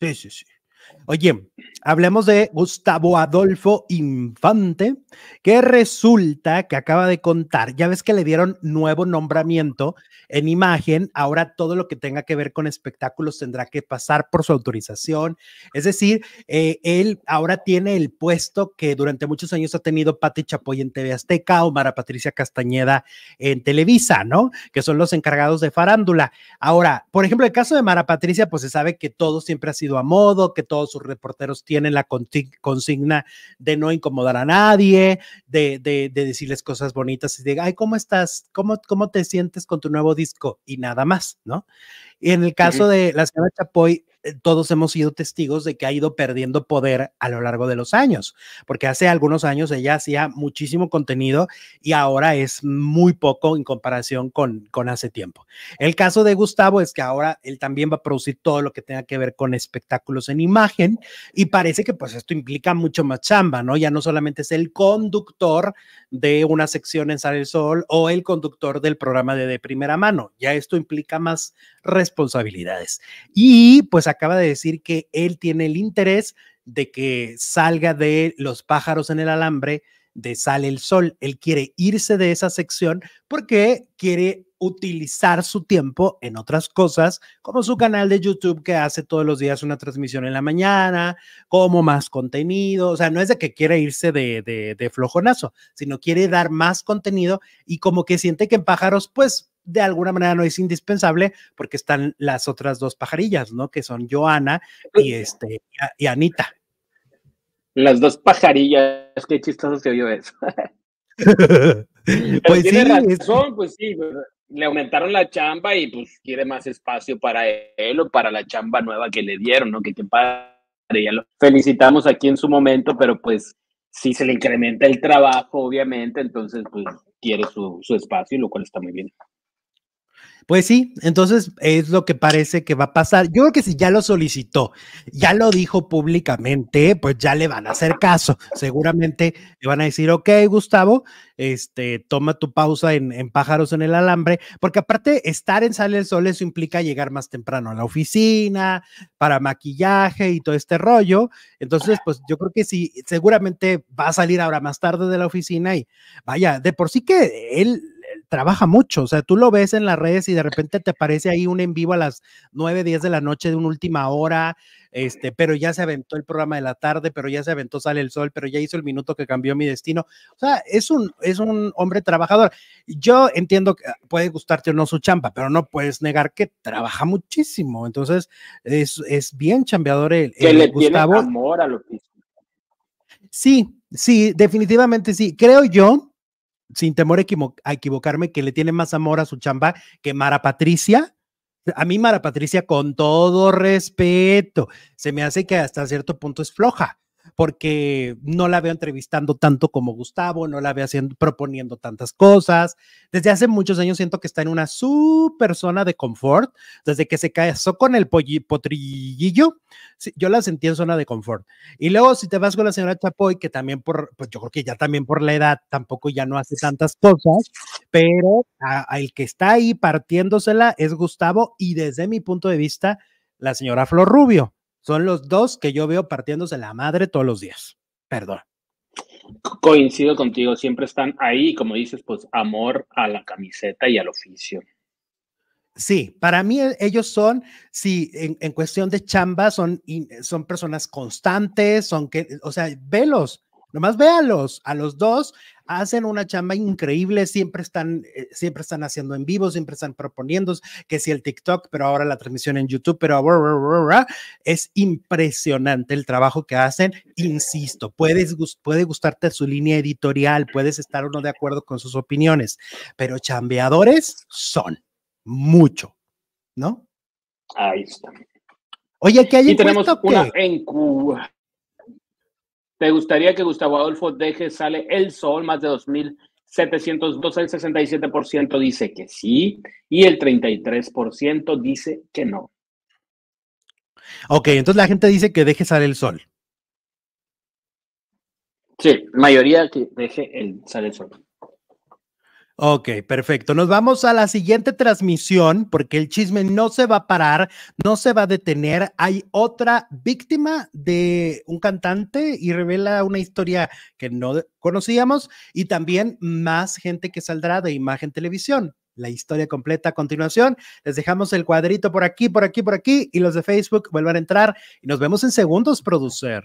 Sì, sì, sì. Oye, hablemos de Gustavo Adolfo Infante, que resulta que acaba de contar, ya ves que le dieron nuevo nombramiento en imagen, ahora todo lo que tenga que ver con espectáculos tendrá que pasar por su autorización, es decir, eh, él ahora tiene el puesto que durante muchos años ha tenido Pati Chapoy en TV Azteca o Mara Patricia Castañeda en Televisa, ¿no? Que son los encargados de farándula. Ahora, por ejemplo, el caso de Mara Patricia, pues se sabe que todo siempre ha sido a modo, que todo sus reporteros tienen la consigna de no incomodar a nadie, de, de, decirles cosas bonitas y de, ay, ¿cómo estás? ¿Cómo, ¿Cómo te sientes con tu nuevo disco? Y nada más, ¿no? Y en el caso de la señora Chapoy, eh, todos hemos sido testigos de que ha ido perdiendo poder a lo largo de los años, porque hace algunos años ella hacía muchísimo contenido y ahora es muy poco en comparación con, con hace tiempo. El caso de Gustavo es que ahora él también va a producir todo lo que tenga que ver con espectáculos en imagen y parece que pues esto implica mucho más chamba, ¿no? Ya no solamente es el conductor de una sección en Sale el Sol o el conductor del programa de De Primera Mano, ya esto implica más responsabilidades. Y pues acaba de decir que él tiene el interés de que salga de los pájaros en el alambre, de Sale el Sol. Él quiere irse de esa sección porque quiere utilizar su tiempo en otras cosas, como su canal de YouTube que hace todos los días una transmisión en la mañana, como más contenido, o sea, no es de que quiera irse de, flojonazo, sino quiere dar más contenido y como que siente que en pájaros, pues de alguna manera no es indispensable porque están las otras dos pajarillas, ¿no? Que son Joana y, pues este, y Anita. Las dos pajarillas, qué chistoso que vio eso. Pues, pues sí, pues, le aumentaron la chamba y pues quiere más espacio para él o para la chamba nueva que le dieron, ¿no? Que qué padre, ya lo felicitamos aquí en su momento, pero pues sí se le incrementa el trabajo, obviamente, entonces pues quiere su, su espacio, lo cual está muy bien. Pues sí, entonces es lo que parece que va a pasar. Yo creo que si ya lo solicitó, ya lo dijo públicamente, pues ya le van a hacer caso. Seguramente le van a decir, ok, Gustavo, este, toma tu pausa en, en pájaros en el alambre, porque aparte estar en Sale el Sol, eso implica llegar más temprano a la oficina, para maquillaje y todo este rollo. Entonces, pues yo creo que sí, seguramente va a salir ahora más tarde de la oficina y vaya, de por sí que él trabaja mucho, o sea, tú lo ves en las redes y de repente te aparece ahí un en vivo a las nueve, 10 de la noche de una última hora, este, pero ya se aventó el programa de la tarde, pero ya se aventó Sale el Sol, pero ya hizo el minuto que cambió mi destino. O sea, es un, es un hombre trabajador. Yo entiendo que ah, puede gustarte o no su champa, pero no puedes negar que trabaja muchísimo. Entonces, es, bien chambeador el, que le Gustavo. amor a lo Sí, sí, definitivamente sí. Creo yo sin temor a equivocarme, que le tiene más amor a su chamba que Mara Patricia. A mí Mara Patricia, con todo respeto, se me hace que hasta cierto punto es floja porque no la veo entrevistando tanto como Gustavo, no la veo haciendo, proponiendo tantas cosas. Desde hace muchos años siento que está en una súper zona de confort, desde que se casó con el potrillillo, yo la sentí en zona de confort. Y luego si te vas con la señora Chapoy, que también por, pues yo creo que ya también por la edad tampoco ya no hace tantas cosas, pero el que está ahí partiéndosela es Gustavo y desde mi punto de vista, la señora Flor Rubio son los dos que yo veo partiéndose la madre todos los días. Perdón. Coincido contigo, siempre están ahí, como dices, pues amor a la camiseta y al oficio. Sí, para mí eh, ellos son, sí, en, cuestión de chamba, son, son personas constantes, son que, o sea, velos, Nomás véalos, a los dos hacen una chamba increíble, siempre están, eh, siempre están haciendo en vivo, siempre están proponiendo, que si el TikTok, pero ahora la transmisión en YouTube, pero ahora es impresionante el trabajo que hacen. Insisto, puedes, puede gustarte su línea editorial, puedes estar uno de acuerdo con sus opiniones, pero chambeadores son mucho, ¿no? Ahí está. Oye, que hay y tenemos una Cuba ¿Te gustaría que Gustavo Adolfo deje sale el sol más de 2.712? El 67% dice que sí y el 33% dice que no. Ok, entonces la gente dice que deje salir el sol. Sí, mayoría que deje el, sale el sol. Ok, perfecto. Nos vamos a la siguiente transmisión porque el chisme no se va a parar, no se va a detener. Hay otra víctima de un cantante y revela una historia que no conocíamos y también más gente que saldrá de Imagen Televisión. La historia completa a continuación. Les dejamos el cuadrito por aquí, por aquí, por aquí y los de Facebook vuelvan a entrar y nos vemos en segundos, producer.